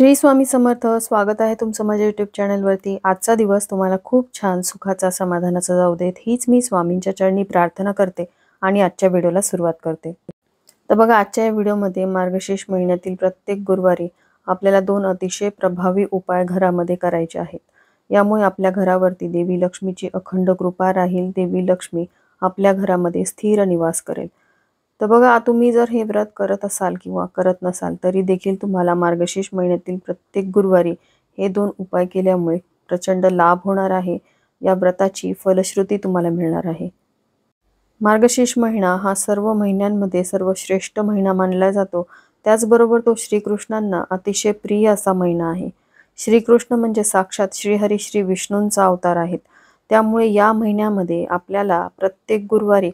श्री स्वामी समर्थ स्वागत आहे तुमचं माझ्या युट्यूब चॅनलवरती आजचा दिवस तुम्हाला खूप छान सुखाचा समाधानाचा जाऊ देत हीच मी स्वामींच्या चरणी प्रार्थना करते आणि आजच्या व्हिडिओला सुरुवात करते तर बघा आजच्या या व्हिडिओमध्ये मार्गशीर्ष महिन्यातील प्रत्येक गुरुवारी आपल्याला दोन अतिशय प्रभावी उपाय घरामध्ये करायचे आहेत यामुळे आपल्या घरावरती देवी लक्ष्मीची अखंड कृपा राहील देवी लक्ष्मी आपल्या घरामध्ये स्थिर निवास करेल तर बघा तुम्ही जर हे व्रत करत असाल किंवा करत नसाल तरी देखील तुम्हाला मार्गशीर्ष महिन्यातील प्रत्येक गुरुवारी हे दोन उपाय केल्यामुळे प्रचंड लाभ होणार आहे या व्रताची फलश्रुती तुम्हाला मिळणार आहे मार्गशीर्ष महिना हा सर्व महिन्यांमध्ये सर्वश्रेष्ठ महिना मानला जातो त्याचबरोबर तो श्रीकृष्णांना अतिशय प्रिय असा महिना आहे श्रीकृष्ण म्हणजे साक्षात श्रीहरी श्री विष्णूंचा अवतार आहेत त्यामुळे या महिन्यामध्ये आपल्याला प्रत्येक गुरुवारी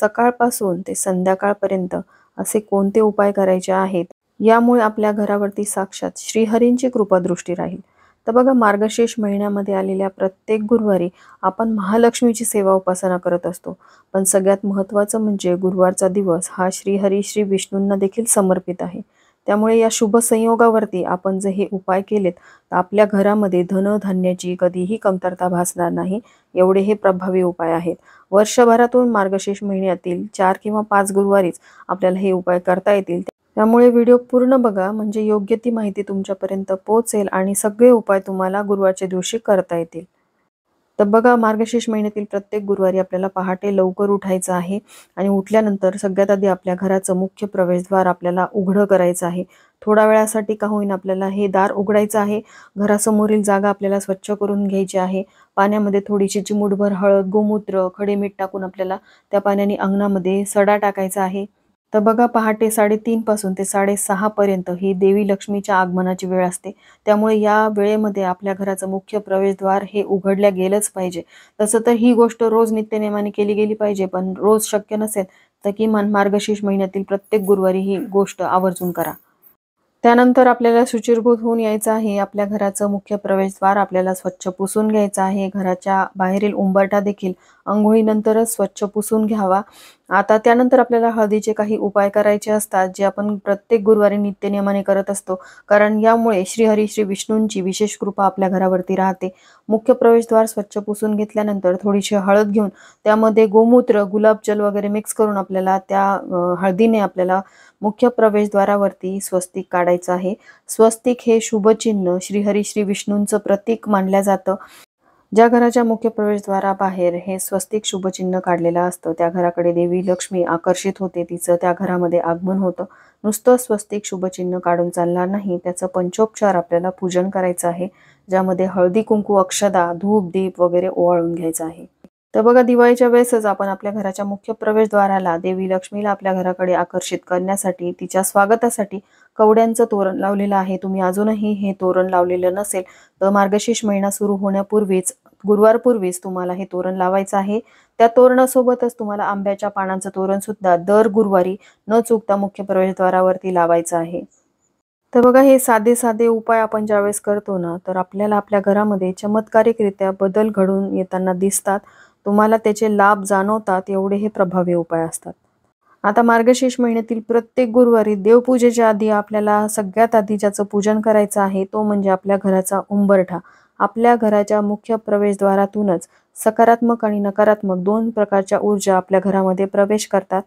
सकाळपासून ते संध्याकाळपर्यंत असे कोणते उपाय करायचे आहेत यामुळे आपल्या घरावरती साक्षात श्रीहरींची कृपादृष्टी राहील तर बघा मार्गशीर्ष महिन्यामध्ये आलेल्या प्रत्येक गुरुवारी आपण महालक्ष्मीची सेवा उपासना करत असतो पण सगळ्यात महत्त्वाचं म्हणजे गुरुवारचा दिवस हा श्रीहरी श्री विष्णूंना देखील समर्पित आहे त्यामुळे या शुभ संयोगावरती आपण जर हे उपाय केलेत तर आपल्या घरामध्ये धनधान्याची कधीही कमतरता भासणार नाही एवढे हे प्रभावी उपाय आहेत वर्षभरातून मार्गशीर्ष महिन्यातील चार किंवा पाच गुरुवारीच आपल्याला हे उपाय करता येतील त्यामुळे व्हिडिओ पूर्ण बघा म्हणजे योग्य ती माहिती तुमच्यापर्यंत पोहोचेल आणि सगळे उपाय तुम्हाला गुरुवारच्या दिवशी करता येतील तर बघा मार्गशीर्ष महिन्यातील प्रत्येक गुरुवारी आपल्याला पहाटे लवकर उठायचं आहे आणि उठल्यानंतर सगळ्यात आधी आपल्या घराचं मुख्य प्रवेशद्वार आपल्याला उघडं करायचं आहे थोडा वेळासाठी का होईन आपल्याला हे दार उघडायचं आहे घरासमोरील जागा आपल्याला स्वच्छ करून घ्यायची आहे पाण्यामध्ये थोडीशी चिमूडभर हळद गोमूत्र खडे मीठ टाकून आपल्याला त्या पाण्याने अंगणामध्ये सडा टाकायचा आहे तर बघा पहाटे पासून ते पर्यंत ही देवी लक्ष्मीच्या आगमनाची वेळ असते त्यामुळे या वेळेमध्ये आपल्या घराचं मुख्य प्रवेशद्वार हे उघडल्या गेलंच पाहिजे तसं तर ही गोष्ट रोज नित्यनेमाने केली गेली पाहिजे पण रोज शक्य नसेल तर किमान मार्गशीर्ष महिन्यातील प्रत्येक गुरुवारी ही गोष्ट आवर्जून करा त्यानंतर आपल्याला शुचिरभूत होऊन यायचं आहे आपल्या घराचं मुख्य प्रवेशद्वार आपल्याला स्वच्छ पुसून घ्यायचं आहे घराच्या बाहेरील उंबरटा देखील आंघोळीनंतरच स्वच्छ पुसून घ्यावा आता त्यानंतर आपल्याला हळदीचे काही उपाय करायचे असतात जे आपण प्रत्येक गुरुवारी नित्यनियमाने करत असतो कारण यामुळे श्रीहरी श्री विष्णूंची विशेष कृपा आपल्या घरावरती राहते मुख्य प्रवेशद्वार स्वच्छ पुसून घेतल्यानंतर थोडीशी हळद घेऊन त्यामध्ये गोमूत्र गुलाबजल वगैरे मिक्स करून आपल्याला त्या हळदीने आपल्याला मुख्य प्रवेशद्वारावरती स्वस्तिक काढायचं आहे स्वस्तिक हे शुभचिन्ह श्रीहरी श्री विष्णूंचं प्रतीक मानलं जातं ज्या घराच्या मुख्य प्रवेशद्वाराबाहेर हे स्वस्तिक शुभचिन्ह काढलेलं असतं त्या घराकडे देवी लक्ष्मी आकर्षित होते तिचं त्या घरामध्ये आगमन होतं नुसतं स्वस्तिक शुभचिन्ह काढून चालणार नाही त्याचं पंचोपचार आपल्याला पूजन करायचं आहे ज्यामध्ये हळदी कुंकू अक्षदा धूप दीप वगैरे ओवाळून घ्यायचं आहे तर बघा दिवाळीच्या वेळेसच आपण आपल्या घराच्या मुख्य प्रवेशद्वाराला देवी लक्ष्मीला आपल्या घराकडे आकर्षित करण्यासाठी तिच्या स्वागतासाठी कवड्यांचं तोरण लावलेलं आहे तुम्ही अजूनही हे तोरण लावलेलं नसेल तर मार्गशीर्ष महिना सुरू होण्यापूर्वीच गुरुवारपूर्वीच तुम्हाला हे तोरण लावायचं आहे त्या तोरणासोबतच तुम्हाला आंब्याच्या पानांचं तोरण सुद्धा दर गुरुवारी न चुकता मुख्य प्रवेशद्वारावरती लावायचं आहे तर बघा हे साधे साधे उपाय आपण ज्यावेळेस करतो ना तर आपल्याला आपल्या घरामध्ये चमत्कारिकरित्या बदल घडून येताना दिसतात तुम्हाला त्याचे लाभ जाणवतात एवढे हे प्रभावी उपाय असतात आता मार्गशीर्ष महिन्यातील प्रत्येक गुरुवारी देवपूजेच्या आधी आपल्याला सगळ्यात आधी ज्याचं पूजन करायचं आहे तो म्हणजे आपल्या घराचा उंबरठा आपल्या घराच्या मुख्य प्रवेशद्वारातूनच सकारात्मक आणि नकारात्मक दोन प्रकारच्या ऊर्जा आपल्या घरामध्ये प्रवेश करतात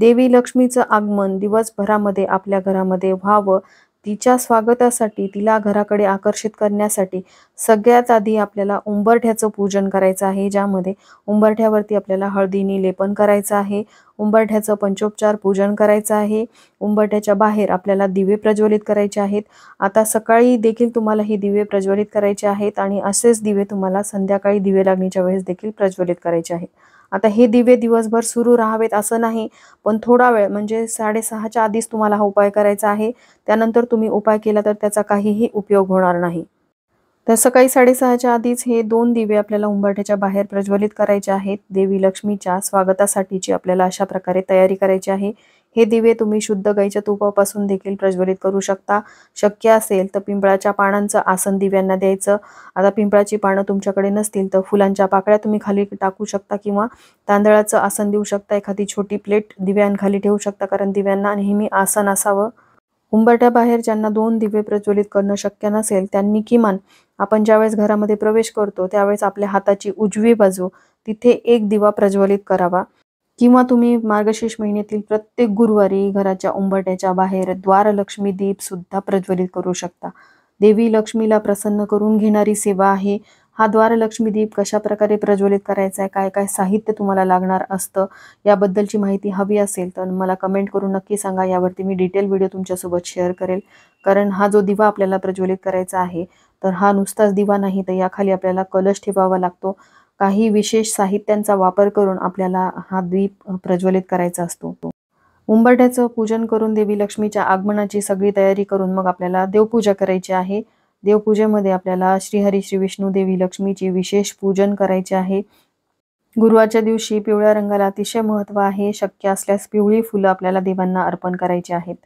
देवी लक्ष्मीचं आगमन दिवसभरामध्ये आपल्या घरामध्ये व्हावं तिच्या स्वागतासाठी तिला घराकडे आकर्षित करण्यासाठी सगळ्यात आधी आपल्याला उंबरठ्याचं पूजन करायचं आहे ज्यामध्ये उंबरठ्यावरती आपल्याला हळदीने लेपन करायचं आहे उंबरठ्याचं पंचोपचार पूजन करायचं आहे उंबरठ्याच्या बाहेर आपल्याला दिवे प्रज्वलित करायचे आहेत आता सकाळी देखील तुम्हाला हे दिवे प्रज्वलित करायचे आहेत आणि असेच दिवे तुम्हाला संध्याकाळी दिवे लागणीच्या वेळेस देखील प्रज्वलित करायचे आहेत आता हे दिवे दिवसभर सुरू राहावेत असं नाही पण थोडा वेळ म्हणजे साडेसहाच्या आधीच तुम्हाला हा उपाय करायचा आहे त्यानंतर तुम्ही उपाय केला तर त्याचा काहीही उपयोग होणार नाही तर सकाळी साडेसहाच्या आधीच हे दोन दिवे आपल्याला उंबरठ्याच्या बाहेर प्रज्वलित करायचे आहेत देवी लक्ष्मीच्या स्वागतासाठीची आपल्याला अशा प्रकारे तयारी करायची आहे हे दिवे तुम्ही शुद्ध गाईच्या तुपापासून देखील प्रज्वलित करू शकता शक्य असेल तर पिंपळाच्या पानांचं आसन दिव्यांना द्यायचं आता पिंपळाची पानं तुमच्याकडे नसतील तर फुलांच्या पाकळ्या तुम्ही खाली टाकू शकता किंवा तांदळाचं आसन देऊ शकता एखादी छोटी प्लेट दिव्यांखाली ठेवू शकता कारण दिव्यांना नेहमी आसन असावं उंबरट्याबाहेर ज्यांना दोन दिवे प्रज्वलित करणं शक्य नसेल त्यांनी किमान आपण ज्यावेळेस घरामध्ये प्रवेश करतो त्यावेळेस आपल्या हाताची उजवी बाजू तिथे एक दिवा प्रज्वलित करावा किंवा तुम्ही मार्गशीर्ष महिन्यातील प्रत्येक गुरुवारी घराच्या उंबरट्याच्या बाहेर द्वारलक्ष्मी दीप सुद्धा प्रज्वलित करू शकता देवी लक्ष्मीला प्रसन्न करून घेणारी सेवा आहे हा द्वारलक्ष्मी दीप कशा प्रकारे प्रज्वलित करायचा आहे काय काय साहित्य तुम्हाला लागणार असतं याबद्दलची माहिती हवी असेल तर मला कमेंट करून नक्की सांगा यावरती मी डिटेल व्हिडिओ तुमच्यासोबत शेअर करेल कारण हा जो दिवा आपल्याला प्रज्वलित करायचा आहे तर हा नुसताच दिवा नाही तर याखाली आपल्याला कलश ठेवावा लागतो काही विशेष साहित्यांचा वापर करून आपल्याला हा द्वीप प्रज्वलित करायचा असतो उंबरठ्याचं पूजन करून देवी लक्ष्मीच्या आगमनाची सगळी तयारी करून मग आपल्याला देवपूजा करायची आहे देवपूजेमध्ये आपल्याला श्रीहरी श्री विष्णू देवी लक्ष्मीची विशेष पूजन करायचे आहे गुरुवारच्या दिवशी पिवळ्या रंगाला अतिशय महत्व आहे शक्य असल्यास पिवळी फुलं आपल्याला देवांना अर्पण करायची आहेत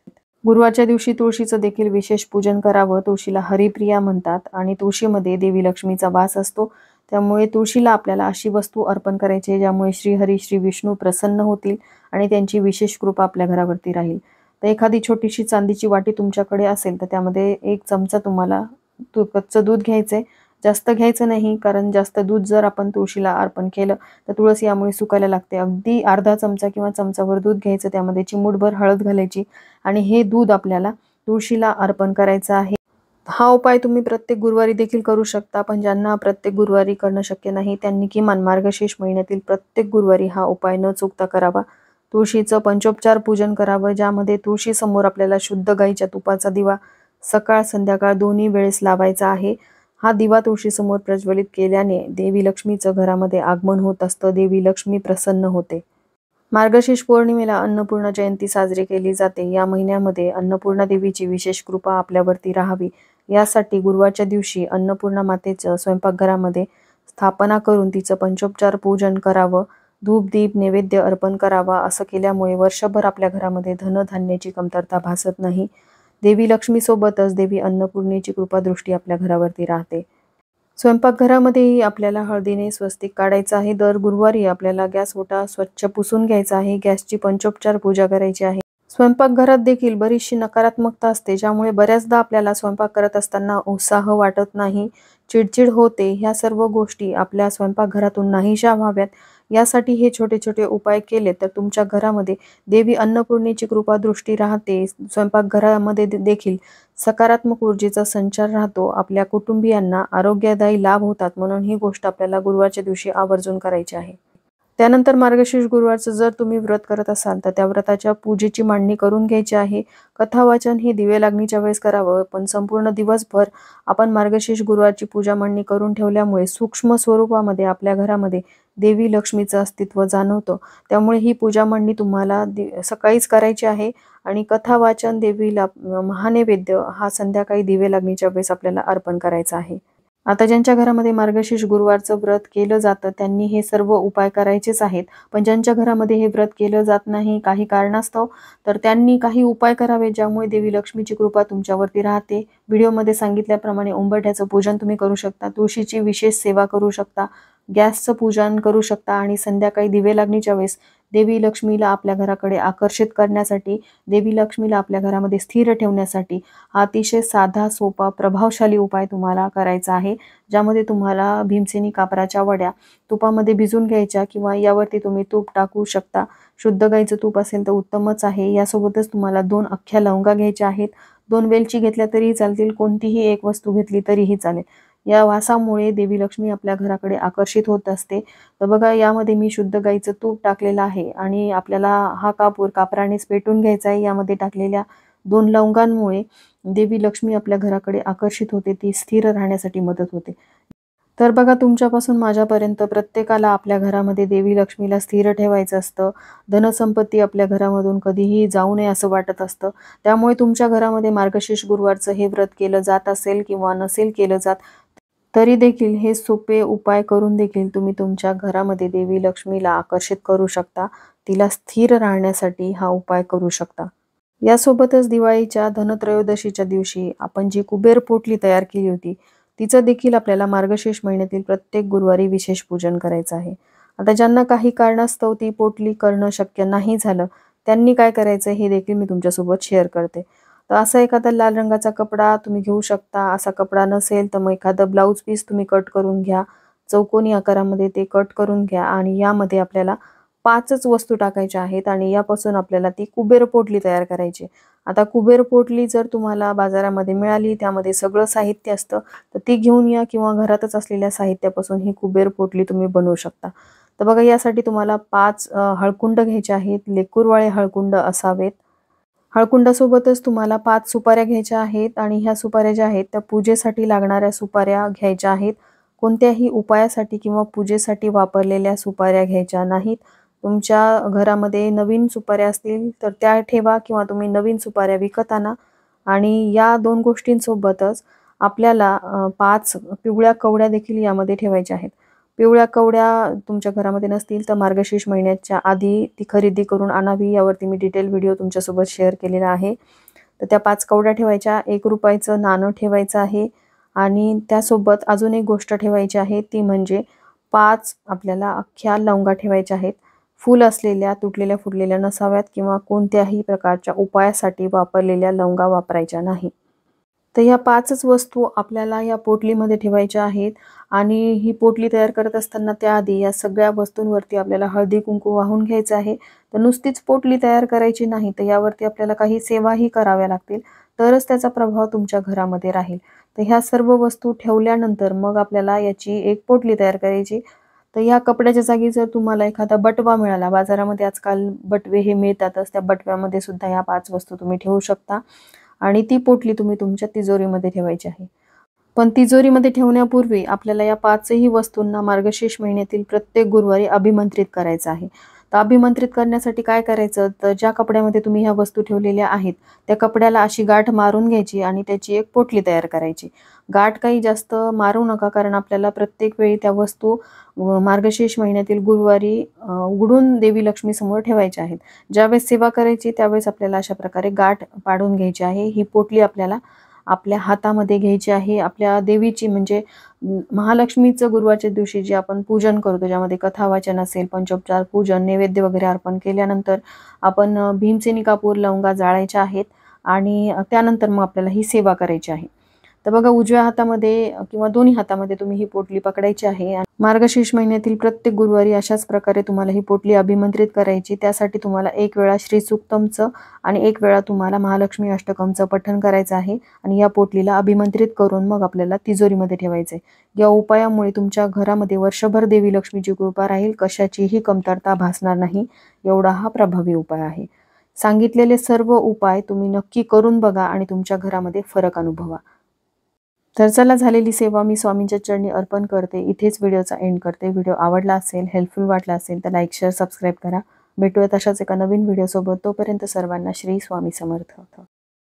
गुरुवारच्या दिवशी तुळशीचं देखील विशेष पूजन करावं तुळशीला हरिप्रिया म्हणतात आणि तुळशीमध्ये देवी लक्ष्मीचा वास असतो त्यामुळे तुळशीला आपल्याला अशी वस्तू अर्पण करायची ज्यामुळे श्री हरी श्री विष्णू प्रसन्न होतील आणि त्यांची विशेष कृपा आपल्या घरावरती राहील तर एखादी छोटीशी चांदीची वाटी तुमच्याकडे असेल तर त्यामध्ये एक चमचा तुम्हाला तू दूध घ्यायचं जास्त घ्यायचं नाही कारण जास्त दूध जर आपण तुळशीला अर्पण केलं तर तुळस यामुळे सुकायला लागते अगदी अर्धा चमचा किंवा चमचावर दूध घ्यायचं त्यामध्ये चिमूटभर हळद घालायची आणि हे दूध आपल्याला तुळशीला अर्पण करायचं आहे हा उपाय तुम्ही प्रत्येक गुरुवारी देखील करू शकता पण ज्यांना प्रत्येक गुरुवारी करणं शक्य नाही त्यांनी किमान मार्गशीर्ष महिन्यातील प्रत्येक गुरुवारी हा उपाय न चुकता करावा तुळशीचं पंचोपचार पूजन करावं ज्यामध्ये तुळशीसमोर आपल्याला शुद्ध गाईच्या तुपाचा दिवा सकाळ संध्याकाळ दोन्ही वेळेस लावायचा आहे हा दिवा तुळशीसमोर प्रज्वलित केल्याने देवी लक्ष्मीचं घरामध्ये आगमन होत असतं देवी लक्ष्मी प्रसन्न होते मार्गशीर्ष पौर्णिमेला अन्नपूर्णा जयंती साजरी केली जाते या महिन्यामध्ये अन्नपूर्णा देवीची विशेष कृपा आपल्यावरती राहावी यासाठी गुरुवारच्या दिवशी अन्नपूर्णा मातेचं स्वयंपाकघरामध्ये स्थापना करून तिचं पंचोपचार पूजन करावं धूप दीप नैवेद्य अर्पण करावा असं केल्यामुळे वर्षभर आपल्या घरामध्ये धनधान्याची कमतरता भासत नाही देवी लक्ष्मीसोबतच देवी अन्नपूर्णेची कृपादृष्टी आपल्या घरावरती राहते स्वयंपाकघरामध्येही आपल्याला हळदीने स्वस्तिक काढायचं आहे दर गुरुवारी आपल्याला गॅस ओटा स्वच्छ पुसून घ्यायचा आहे गॅसची पंचोपचार पूजा करायची आहे स्वयंपाकघरात देखील बरीचशी नकारात्मकता असते ज्यामुळे बऱ्याचदा आपल्याला स्वयंपाक करत असताना उत्साह वाटत नाही चिडचिड होते ह्या सर्व गोष्टी आपल्या स्वयंपाकघरातून नाहीशा व्हाव्यात यासाठी हे छोटे छोटे उपाय केले तर तुमच्या घरामध्ये देवी अन्नपूर्णेची कृपादृष्टी राहते स्वयंपाकघरामध्ये देखील सकारात्मक ऊर्जेचा संचार राहतो आपल्या कुटुंबियांना आरोग्यदायी लाभ होतात म्हणून ही गोष्ट आपल्याला गुरुवारच्या दिवशी आवर्जून करायची आहे त्यानंतर मार्गशीर्ष गुरुवारचं जर तुम्ही व्रत करत असाल तर त्या व्रताच्या पूजेची मांडणी करून घ्यायची आहे कथावाचन हे दिवे लागणीच्या वेळेस करावं पण संपूर्ण दिवसभर आपण मार्गशीर्ष गुरुवारची पूजा मांडणी करून ठेवल्यामुळे सूक्ष्म स्वरूपामध्ये आपल्या घरामध्ये देवी लक्ष्मीचं अस्तित्व जाणवतं त्यामुळे ही पूजा मांडणी तुम्हाला सकाळीच करायची आहे आणि कथावाचन देवीला महानैवेद्य हा संध्याकाळी दिवे लागणीच्या वेळेस आपल्याला अर्पण करायचा आहे आता ज्यांच्या घरामध्ये मार्गशीर्ष गुरुवारचं व्रत केलं जातं त्यांनी हे सर्व उपाय करायचेच आहेत पण ज्यांच्या घरामध्ये हे व्रत केलं जात नाही काही कारणास्तव तर त्यांनी काही उपाय करावे ज्यामुळे देवी लक्ष्मीची कृपा तुमच्यावरती राहते व्हिडिओमध्ये सांगितल्याप्रमाणे उंबरठ्याचं पूजन तुम्ही करू शकता तुळशीची विशेष सेवा करू शकता गॅसचं पूजन करू शकता आणि संध्याकाळी दिवे लागणीच्या वेळेस देवी लक्ष्मीला आपल्या घराकडे आकर्षित करण्यासाठी देवी लक्ष्मीला आपल्या घरामध्ये स्थिर ठेवण्यासाठी हा अतिशय साधा सोपा प्रभावशाली उपाय तुम्हाला करायचा आहे ज्यामध्ये तुम्हाला भीमसेनी कापराच्या वड्या तुपामध्ये भिजून घ्यायच्या किंवा यावरती तुम्ही तूप टाकू शकता शुद्ध गाईचं तूप असेल तर उत्तमच आहे यासोबतच तुम्हाला दोन अख्ख्या लवंगा घ्यायच्या आहेत दोन वेलची घेतल्या तरीही चालतील कोणतीही एक वस्तू घेतली तरीही चालेल या वासामुळे देवी लक्ष्मी आपल्या घराकडे आकर्षित होत असते तर बघा यामध्ये मी शुद्ध गाईचं तूप टाकलेलं आहे आणि आपल्याला हा कापूर कापरानेच पेटून घ्यायचा आहे यामध्ये टाकलेल्या दोन लवंगांमुळे देवी लक्ष्मी आपल्या घराकडे आकर्षित होते ती स्थिर राहण्यासाठी मदत होते तर बघा तुमच्यापासून माझ्यापर्यंत प्रत्येकाला आपल्या घरामध्ये देवी लक्ष्मीला स्थिर ठेवायचं असतं धनसंपत्ती आपल्या घरामधून कधीही जाऊ नये असं वाटत असतं त्यामुळे तुमच्या घरामध्ये मार्गशीर्ष गुरुवारचं हे व्रत केलं जात असेल किंवा नसेल केलं जात तरी देखील हे सोपे उपाय करून देखील तुम्ही तुमच्या घरामध्ये देवी लक्ष्मीला आकर्षित करू शकता तिला स्थिर राहण्यासाठी हा उपाय करू शकता यासोबतच दिवाळीच्या धनत्रयोदशीच्या दिवशी आपण जी कुबेर पोटली तयार केली होती तिचं देखील आपल्याला मार्गशीर्ष महिन्यातील प्रत्येक गुरुवारी विशेष पूजन करायचं आहे आता ज्यांना काही कारणास्तव ती पोटली करणं शक्य नाही झालं त्यांनी काय करायचं हे देखील मी तुमच्यासोबत शेअर करते तर असा एखादा लाल रंगाचा कपडा तुम्ही घेऊ शकता असा कपडा नसेल तर मग एखादं ब्लाऊज पीस तुम्ही कट करून घ्या चौकोनी आकारामध्ये ते कट करून घ्या आणि यामध्ये आपल्याला पाचच वस्तू टाकायच्या आहेत आणि यापासून आपल्याला ती कुबेर पोटली तयार करायची आता कुबेर पोटली जर तुम्हाला बाजारामध्ये मिळाली त्यामध्ये सगळं साहित्य असतं तर ती घेऊन या किंवा घरातच असलेल्या साहित्यापासून ही कुबेर पोटली तुम्ही बनवू शकता तर बघा यासाठी तुम्हाला पाच हळकुंड घ्यायचे आहेत लेकूरवाळे हळकुंड असावेत हळकुंडासोबतच तुम्हाला पाच सुपाऱ्या घ्यायच्या आहेत आणि ह्या सुपाऱ्या ज्या आहेत त्या पूजेसाठी लागणाऱ्या सुपाऱ्या घ्यायच्या आहेत कोणत्याही उपायासाठी किंवा पूजेसाठी वापरलेल्या सुपाऱ्या घ्यायच्या नाहीत तुमच्या घरामध्ये नवीन सुपाऱ्या असतील तर त्या ठेवा किंवा तुम्ही नवीन सुपाऱ्या विकत आणा आणि या दोन गोष्टींसोबतच आपल्याला पाच पिवळ्या कवड्या देखील यामध्ये ठेवायच्या आहेत पिवळ्या कवड्या तुमच्या घरामध्ये नसतील तर मार्गशीर्ष महिन्याच्या आधी ती खरेदी करून आणावी यावरती मी डिटेल व्हिडिओ तुमच्यासोबत शेअर केलेला आहे तर त्या पाच कवड्या ठेवायच्या एक रुपयाचं नाणं ठेवायचं आहे आणि त्यासोबत अजून एक गोष्ट ठेवायची आहे ती म्हणजे पाच आपल्याला अख्ख्या लवंगा ठेवायच्या आहेत फूल असलेल्या तुटलेल्या फुटलेल्या नसाव्यात किंवा कोणत्याही प्रकारच्या उपायासाठी वापरलेल्या लवंगा वापरायच्या नाही तर ह्या पाचच वस्तू आपल्याला या पोटलीमध्ये ठेवायच्या आहेत आणि ही पोटली तयार करत असताना त्याआधी या सगळ्या वस्तूंवरती आपल्याला हळदी कुंकू वाहून घ्यायचं आहे तर नुसतीच पोटली तयार करायची नाही तर यावरती आपल्याला काही सेवाही कराव्या लागतील तरच त्याचा प्रभाव तुमच्या घरामध्ये राहील तर ह्या सर्व वस्तू ठेवल्यानंतर मग आपल्याला याची एक पोटली तयार करायची तर ह्या कपड्याच्या जागी जर तुम्हाला एखादा बटवा मिळाला बाजारामध्ये आजकाल बटवे हे मिळतातच त्या बटव्यामध्ये सुद्धा ह्या पाच वस्तू तुम्ही ठेवू शकता आणि ती पोटली तुम्ही तुमच्या तिजोरीमध्ये ठेवायची आहे पण तिजोरीमध्ये ठेवण्यापूर्वी आपल्याला या पाचही वस्तूंना मार्गशीर्ष महिन्यातील प्रत्येक गुरुवारी अभिमंत्रित करायचं आहे तर अभिमंत्रित करण्यासाठी काय करायचं तर ज्या कपड्यामध्ये तुम्ही ह्या वस्तू ठेवलेल्या आहेत त्या कपड्याला अशी गाठ मारून घ्यायची आणि त्याची एक पोटली तयार करायची गाठ काही जास्त मारू नका कारण आपल्याला प्रत्येक वेळी त्या वस्तू मार्गशीर्ष महिन्यातील गुरुवारी उघडून देवी लक्ष्मी समोर ठेवायच्या आहेत ज्यावेळेस सेवा करायची त्यावेळेस आपल्याला अशा प्रकारे गाठ पाडून घ्यायची आहे ही पोटली आपल्याला आपल्या हातामध्ये घ्यायची आहे आपल्या देवीची म्हणजे महालक्ष्मीचं गुरुवारच्या दिवशी जे आपण पूजन करतो ज्यामध्ये कथा वाचन असेल पंचोपचार पूजन नैवेद्य वगैरे अर्पण केल्यानंतर आपण भीमसेनी कापूर लवंगा जाळायच्या आहेत आणि त्यानंतर मग आपल्याला ही सेवा करायची आहे तर बघा उजव्या हातामध्ये किंवा दोन्ही हातामध्ये तुम्ही ही पोटली पकडायची आहे मार्गशीर्ष महिन्यातील प्रत्येक गुरुवारी अशाच प्रकारे तुम्हाला ही पोटली अभिमंत्रित करायची त्यासाठी तुम्हाला एक वेळा श्री सुक्तमचं आणि एक वेळा तुम्हाला महालक्ष्मी अष्टकमचं पठण करायचं आहे आणि या पोटलीला अभिमंत्रित करून मग आपल्याला तिजोरीमध्ये ठेवायचं आहे या उपायामुळे तुमच्या घरामध्ये वर्षभर देवी लक्ष्मीची कृपा राहील कशाचीही कमतरता भासणार नाही एवढा हा प्रभावी उपाय आहे सांगितलेले सर्व उपाय तुम्ही नक्की करून बघा आणि तुमच्या घरामध्ये फरक अनुभवा तर चला झालेली सेवा मी स्वामींच्या चरणी अर्पण करते इथेच व्हिडिओचा एंड करते व्हिडिओ आवडला असेल हेल्पफुल वाटला असेल तर लाईक शेअर सबस्क्राईब करा भेटूया तशाच एका नवीन व्हिडिओसोबत तोपर्यंत सर्वांना श्री स्वामी समर्थ होतं